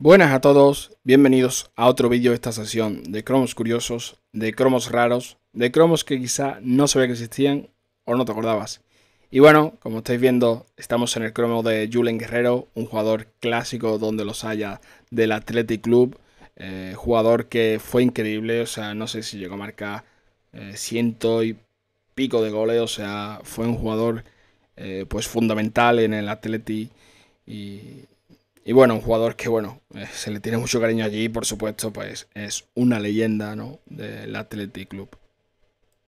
Buenas a todos, bienvenidos a otro vídeo de esta sesión de cromos curiosos, de cromos raros, de cromos que quizá no sabía que existían o no te acordabas. Y bueno, como estáis viendo, estamos en el cromo de Julen Guerrero, un jugador clásico donde los haya del Athletic Club, eh, jugador que fue increíble, o sea, no sé si llegó a marcar eh, ciento y pico de goles, o sea, fue un jugador eh, pues fundamental en el Athletic y, y bueno, un jugador que, bueno, eh, se le tiene mucho cariño allí, por supuesto, pues es una leyenda, ¿no? Del Athletic Club.